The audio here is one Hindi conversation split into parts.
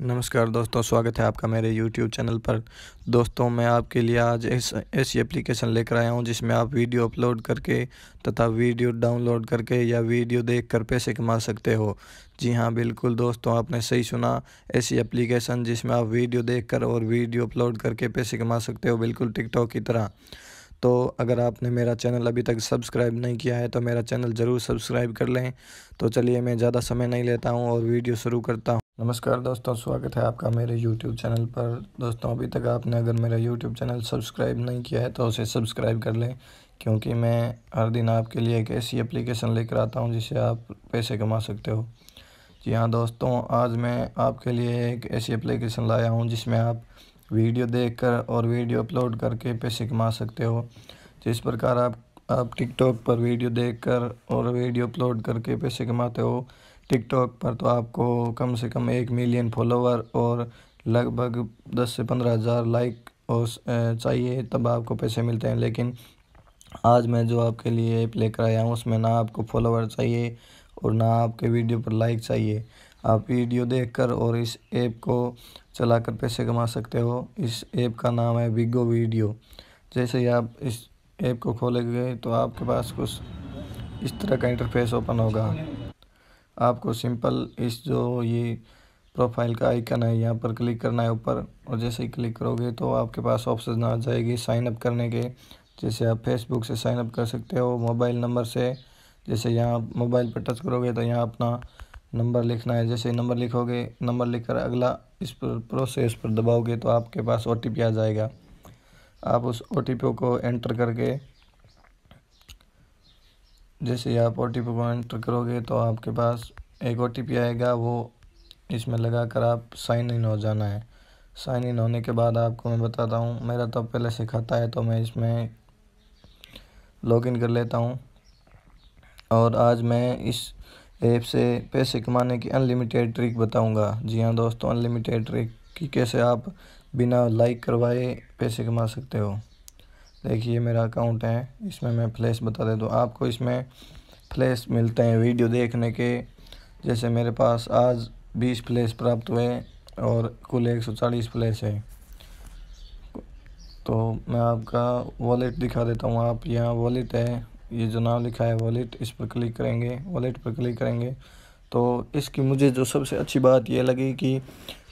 नमस्कार दोस्तों स्वागत है आपका मेरे YouTube चैनल पर दोस्तों मैं आपके लिए आज ऐस ऐसी एप्लीकेशन लेकर आया हूं जिसमें आप वीडियो अपलोड करके तथा वीडियो डाउनलोड करके या वीडियो देखकर पैसे कमा सकते हो जी हाँ बिल्कुल दोस्तों आपने सही सुना ऐसी एप्लीकेशन जिसमें आप वीडियो देखकर और वीडियो अपलोड करके पैसे कमा सकते हो बिल्कुल टिकटॉक की तरह तो अगर आपने मेरा चैनल अभी तक सब्सक्राइब नहीं किया है तो मेरा चैनल ज़रूर सब्सक्राइब कर लें तो चलिए मैं ज़्यादा समय नहीं लेता हूँ और वीडियो शुरू करता हूँ नमस्कार दोस्तों स्वागत है आपका मेरे यूट्यूब चैनल पर दोस्तों अभी तक आपने अगर मेरा यूट्यूब चैनल सब्सक्राइब नहीं किया है तो उसे सब्सक्राइब कर लें क्योंकि मैं हर दिन आपके लिए एक ऐसी अप्लीकेशन लेकर आता हूँ जिससे आप पैसे कमा सकते हो जी हाँ दोस्तों आज मैं आपके लिए एक ऐसी एप्लीकेशन लाया हूँ जिसमें आप वीडियो देखकर और वीडियो अपलोड करके पैसे कमा सकते हो जिस प्रकार आप आप टिकटॉक पर वीडियो देखकर और वीडियो अपलोड करके पैसे कमाते हो टिकटॉक पर तो आपको कम से कम एक मिलियन फॉलोवर और लगभग दस से पंद्रह हज़ार लाइक और चाहिए तब आपको पैसे मिलते हैं लेकिन आज मैं जो आपके लिए ऐप लेकर आया हूँ उसमें ना आपको फॉलोवर चाहिए और ना आपके वीडियो पर लाइक चाहिए आप वीडियो देखकर और इस ऐप को चलाकर पैसे कमा सकते हो इस ऐप का नाम है बिगो वीडियो जैसे ही आप इस ऐप को खोलेंगे तो आपके पास कुछ इस तरह का इंटरफेस ओपन होगा आपको सिंपल इस जो ये प्रोफाइल का आइकन है यहाँ पर क्लिक करना है ऊपर और जैसे ही क्लिक करोगे तो आपके पास ऑप्शन आ जाएगी साइनअप करने के जैसे आप फेसबुक से साइनअप कर सकते हो मोबाइल नंबर से जैसे यहाँ मोबाइल पर टच करोगे तो यहाँ अपना नंबर लिखना है जैसे नंबर लिखोगे नंबर लिखकर अगला इस पर प्रोसेस पर दबाओगे तो आपके पास ओ आ जाएगा आप उस ओ को एंटर करके जैसे आप ओ को एंटर करोगे तो आपके पास एक ओ आएगा वो इसमें लगा कर आप साइन इन हो जाना है साइन इन होने के बाद आपको मैं बताता हूँ मेरा तो पहले से खाता है तो मैं इसमें लॉगिन कर लेता हूँ और आज मैं इस ऐप से पैसे कमाने की अनलिमिटेड ट्रिक बताऊंगा जी हाँ दोस्तों अनलिमिटेड ट्रिक कि कैसे आप बिना लाइक करवाए पैसे कमा सकते हो देखिए मेरा अकाउंट है इसमें मैं फ्लैश बता दे दूँ आपको इसमें फ्लैश मिलते हैं वीडियो देखने के जैसे मेरे पास आज बीस फ्लैश प्राप्त हुए और कुल एक सौ चालीस फ्लैश है तो मैं आपका वॉलेट दिखा देता हूँ आप यहाँ वॉलेट है ये जो नाम लिखा है वॉलेट इस पर क्लिक करेंगे वॉलेट पर क्लिक करेंगे तो इसकी मुझे जो सबसे अच्छी बात ये लगी कि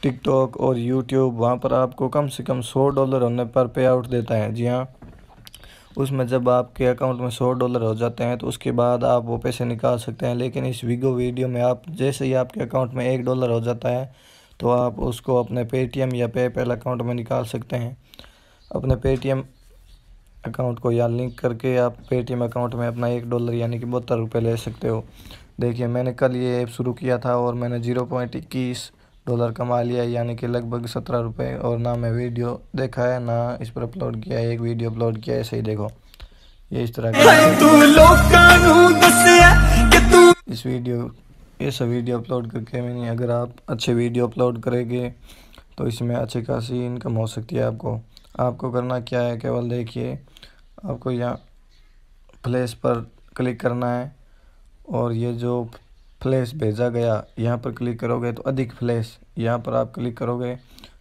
टिकटॉक और यूट्यूब वहाँ पर आपको कम से कम सौ डॉलर होने पर पे आउट देता है जी हाँ उसमें जब आपके अकाउंट में सौ डॉलर हो जाते हैं तो उसके बाद आप वो पैसे निकाल सकते हैं लेकिन इस वीगो वीडियो में आप जैसे ही आपके अकाउंट में एक डॉलर हो जाता है तो आप उसको अपने पेटीएम या पेपैल अकाउंट में निकाल सकते हैं अपने पेटीएम अकाउंट को या लिंक करके आप पेटीएम अकाउंट में अपना एक डॉलर यानी कि बहत्तर रुपये ले सकते हो देखिए मैंने कल ये ऐप शुरू किया था और मैंने जीरो पॉइंट इक्कीस डॉलर कमा लिया यानी कि लगभग सत्रह रुपये और ना मैं वीडियो देखा है ना इस पर अपलोड किया है एक वीडियो अपलोड किया है सही देखो ये इस तरह इस वीडियो ये सब वीडियो अपलोड करके मैंने अगर आप अच्छे वीडियो अपलोड करेंगे तो इसमें अच्छी खासी इनकम हो सकती है आपको आपको करना क्या है केवल देखिए आपको यहाँ प्लेस पर क्लिक करना है और ये जो फ्लैश भेजा गया यहाँ पर क्लिक करोगे तो अधिक फ्लैश यहाँ पर आप क्लिक करोगे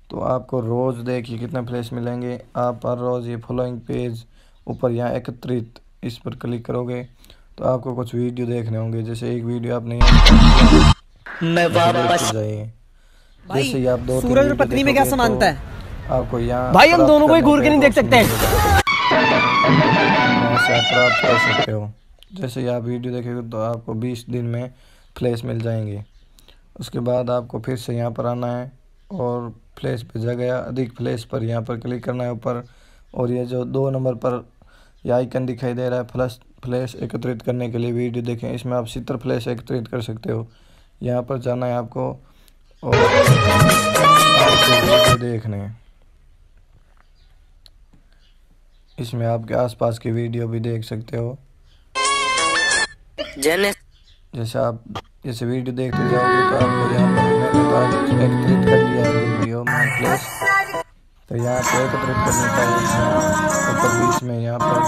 तो आपको रोज़ देखिए कितने फ्लैश मिलेंगे आप हर रोज़ ये फॉलोइंग पेज ऊपर यहाँ एकत्रित इस पर क्लिक करोगे तो आपको कुछ वीडियो देखने होंगे जैसे एक वीडियो नहीं मैं वापस जैसे आप दो सूरज पत्नी में क्या समानता तो है आपको यहाँ भाई हम दोनों को ही घूर के नहीं देख सकते प्राप्त कर सकते हो जैसे आप वीडियो देखेंगे तो आपको 20 दिन में फ्लैश मिल जाएंगे उसके बाद आपको फिर से यहाँ पर आना है और फ्लैश भेजा गया अधिक फ्लैश पर यहाँ पर क्लिक करना है ऊपर और ये जो दो नंबर पर यह आइकन दिखाई दे रहा है फ्लैश फ्लैश एकत्रित करने के लिए वीडियो देखें इसमें आप सितर फ्लैश एकत्रित कर सकते हो यहाँ पर जाना है आपको और देखने हैं इसमें आपके आसपास की वीडियो भी देख सकते हो जैसे आप जैसे वीडियो देखते जाओगे तो आपको यहाँ पर तो एकत्रित कर लिया वीडियो माई तो यहाँ पर एकत्रित करने का ऊपर बीच में यहाँ पर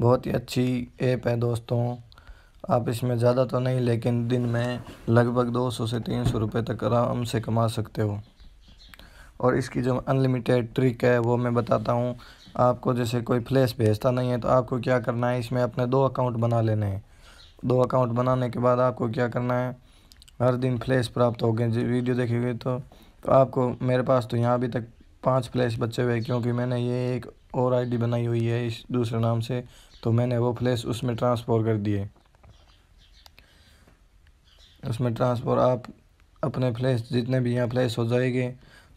बहुत ही अच्छी ऐप है दोस्तों आप इसमें ज़्यादा तो नहीं लेकिन दिन में लगभग 200 से 300 रुपए तक आराम से कमा सकते हो और इसकी जो अनलिमिटेड ट्रिक है वो मैं बताता हूँ आपको जैसे कोई फ्लैश भेजता नहीं है तो आपको क्या करना है इसमें अपने दो अकाउंट बना लेने हैं दो अकाउंट बनाने के बाद आपको क्या करना है हर दिन फ्लैश प्राप्त हो गए जी वीडियो देखेंगे तो, तो आपको मेरे पास तो यहाँ अभी तक पाँच फ्लैश बचे हुए क्योंकि मैंने ये एक और आईडी बनाई हुई है इस दूसरे नाम से तो मैंने वो फ्लैश उसमें ट्रांसफ़र कर दिए उसमें ट्रांसफर आप अपने फ्लैश जितने भी यहाँ फ्लैश हो जाएंगे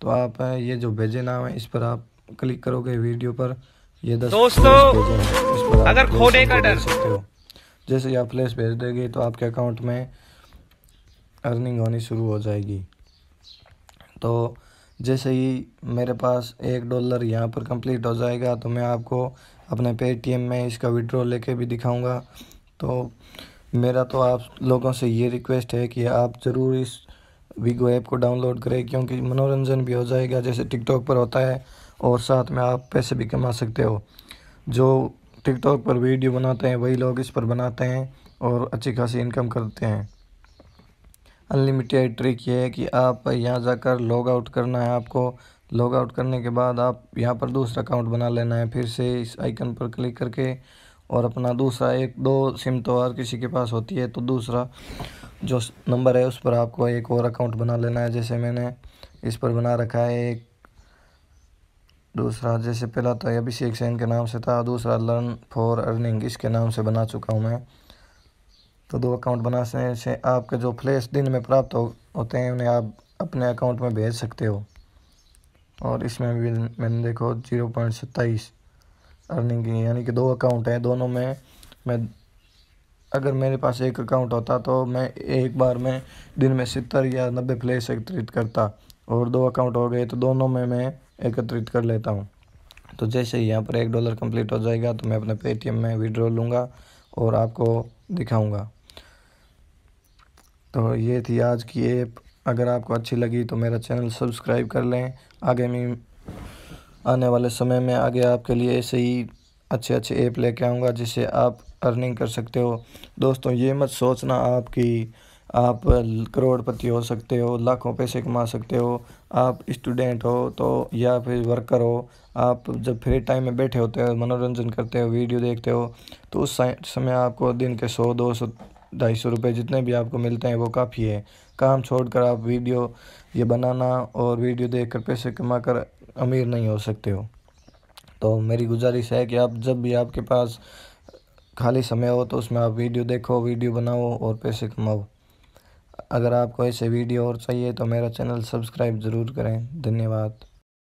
तो आप ये जो भेजे नाम है इस पर आप क्लिक करोगे वीडियो पर ये दस दोस्तों अगर खोने का डर सकते हो जैसे ही आप फ्लैश भेज देंगे तो आपके अकाउंट में अर्निंग होनी शुरू हो जाएगी तो जैसे ही मेरे पास एक डॉलर यहाँ पर कंप्लीट हो जाएगा तो मैं आपको अपने पेटीएम में इसका विड्रॉ लेके भी दिखाऊंगा तो मेरा तो आप लोगों से ये रिक्वेस्ट है कि आप ज़रूर इस वीगो ऐप को डाउनलोड करें क्योंकि मनोरंजन भी हो जाएगा जैसे टिकटॉक पर होता है और साथ में आप पैसे भी कमा सकते हो जो टिकटॉक पर वीडियो बनाते हैं वही लोग इस पर बनाते हैं और अच्छी खासी इनकम करते हैं अनलिमिटेड ट्रिक ये है कि आप यहाँ जाकर लॉग आउट करना है आपको लॉग आउट करने के बाद आप यहाँ पर दूसरा अकाउंट बना लेना है फिर से इस आइकन पर क्लिक करके और अपना दूसरा एक दो सिम तो हर किसी के पास होती है तो दूसरा जो नंबर है उस पर आपको एक और अकाउंट बना लेना है जैसे मैंने इस पर बना रखा है एक दूसरा जैसे पहला तो अभिषेक सेन के नाम से था दूसरा लर्न फॉर अर्निंग इसके नाम से बना चुका हूँ मैं तो दो अकाउंट बनाने से आपके जो फ्लैश दिन में प्राप्त हो, होते हैं उन्हें आप अपने अकाउंट में भेज सकते हो और इसमें भी मैंने देखो जीरो पॉइंट सत्ताईस अर्निंग की यानी कि दो अकाउंट हैं दोनों में मैं अगर मेरे पास एक अकाउंट होता तो मैं एक बार में दिन में सत्तर या नब्बे फ्लैश एकत्रित करता और दो अकाउंट हो गए तो दोनों में मैं एकत्रित कर लेता हूँ तो जैसे ही यहाँ पर एक डॉलर कंप्लीट हो जाएगा तो मैं अपने पेटीएम में विड्रॉ लूँगा और आपको दिखाऊँगा तो ये थी आज की ऐप अगर आपको अच्छी लगी तो मेरा चैनल सब्सक्राइब कर लें आगे में आने वाले समय में आगे आपके लिए ऐसे ही अच्छे अच्छे ऐप लेके आऊँगा जिससे आप अर्निंग कर सकते हो दोस्तों ये मत सोचना आप कि आप करोड़पति हो सकते हो लाखों पैसे कमा सकते हो आप स्टूडेंट हो तो या फिर वर्कर हो आप जब फ्री टाइम में बैठे होते हो मनोरंजन करते हो वीडियो देखते हो तो उस समय आपको दिन के सौ दो सौ ढाई सौ रुपये जितने भी आपको मिलते हैं वो काफ़ी है काम छोड़कर आप वीडियो ये बनाना और वीडियो देखकर पैसे कमा कर अमीर नहीं हो सकते हो तो मेरी गुजारिश है कि आप जब भी आपके पास खाली समय हो तो उसमें आप वीडियो देखो वीडियो बनाओ और पैसे कमाओ अगर आपको ऐसे वीडियो और चाहिए तो मेरा चैनल सब्सक्राइब ज़रूर करें धन्यवाद